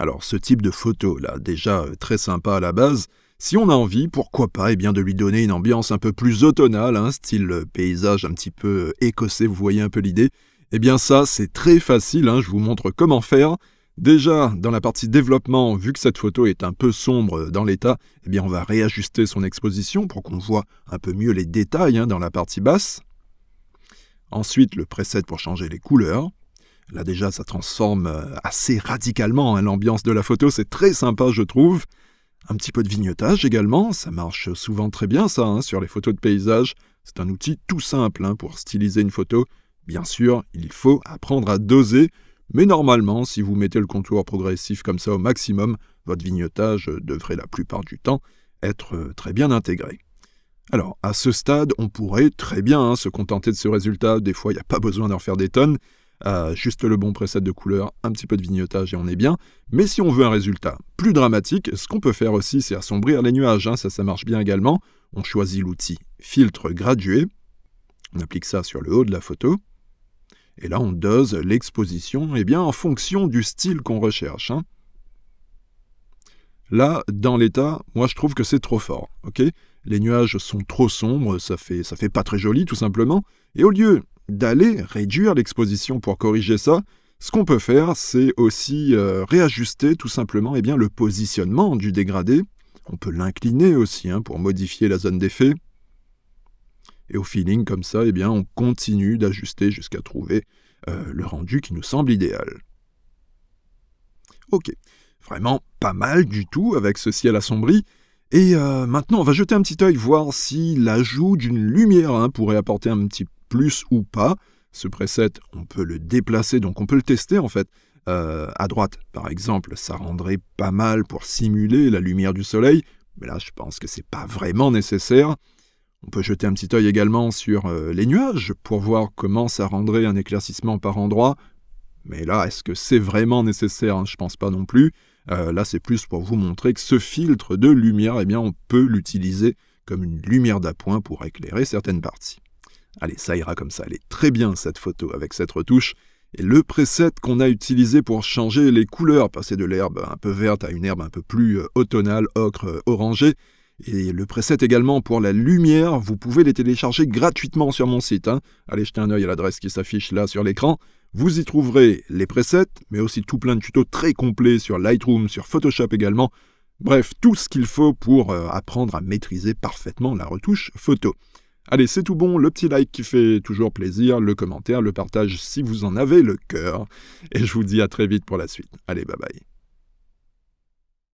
Alors ce type de photo là, déjà euh, très sympa à la base, si on a envie, pourquoi pas, et eh bien de lui donner une ambiance un peu plus automnale, hein, style euh, paysage un petit peu euh, écossais, vous voyez un peu l'idée. Eh bien ça, c'est très facile, hein, je vous montre comment faire. Déjà, dans la partie développement, vu que cette photo est un peu sombre dans l'état, eh bien on va réajuster son exposition pour qu'on voit un peu mieux les détails hein, dans la partie basse. Ensuite, le preset pour changer les couleurs. Là déjà, ça transforme euh, assez radicalement hein, l'ambiance de la photo, c'est très sympa je trouve. Un petit peu de vignotage également, ça marche souvent très bien ça hein, sur les photos de paysage. C'est un outil tout simple hein, pour styliser une photo. Bien sûr, il faut apprendre à doser, mais normalement, si vous mettez le contour progressif comme ça au maximum, votre vignotage devrait la plupart du temps être euh, très bien intégré. Alors, à ce stade, on pourrait très bien se contenter de ce résultat, des fois il n'y a pas besoin d'en faire des tonnes, euh, juste le bon preset de couleur, un petit peu de vignotage et on est bien. Mais si on veut un résultat plus dramatique, ce qu'on peut faire aussi, c'est assombrir les nuages. Hein, ça, ça marche bien également. On choisit l'outil filtre gradué. On applique ça sur le haut de la photo. Et là, on dose l'exposition eh bien, en fonction du style qu'on recherche. Hein. Là, dans l'état, moi je trouve que c'est trop fort. ok les nuages sont trop sombres, ça fait, ça fait pas très joli tout simplement. Et au lieu d'aller réduire l'exposition pour corriger ça, ce qu'on peut faire, c'est aussi euh, réajuster tout simplement eh bien, le positionnement du dégradé. On peut l'incliner aussi hein, pour modifier la zone d'effet. Et au feeling comme ça, eh bien, on continue d'ajuster jusqu'à trouver euh, le rendu qui nous semble idéal. Ok, vraiment pas mal du tout avec ce ciel assombri. Et euh, maintenant, on va jeter un petit œil, voir si l'ajout d'une lumière hein, pourrait apporter un petit plus ou pas. Ce preset, on peut le déplacer, donc on peut le tester en fait. Euh, à droite, par exemple, ça rendrait pas mal pour simuler la lumière du soleil, mais là, je pense que c'est pas vraiment nécessaire. On peut jeter un petit œil également sur euh, les nuages pour voir comment ça rendrait un éclaircissement par endroit, mais là, est-ce que c'est vraiment nécessaire Je pense pas non plus. Euh, là, c'est plus pour vous montrer que ce filtre de lumière, eh bien, on peut l'utiliser comme une lumière d'appoint pour éclairer certaines parties. Allez, ça ira comme ça, elle est très bien cette photo avec cette retouche. Et le preset qu'on a utilisé pour changer les couleurs, passer de l'herbe un peu verte à une herbe un peu plus euh, automnale, ocre, euh, orangée, et le preset également pour la lumière, vous pouvez les télécharger gratuitement sur mon site. Hein. Allez jeter un œil à l'adresse qui s'affiche là sur l'écran. Vous y trouverez les presets, mais aussi tout plein de tutos très complets sur Lightroom, sur Photoshop également. Bref, tout ce qu'il faut pour euh, apprendre à maîtriser parfaitement la retouche photo. Allez, c'est tout bon, le petit like qui fait toujours plaisir, le commentaire, le partage si vous en avez le cœur. Et je vous dis à très vite pour la suite. Allez, bye bye.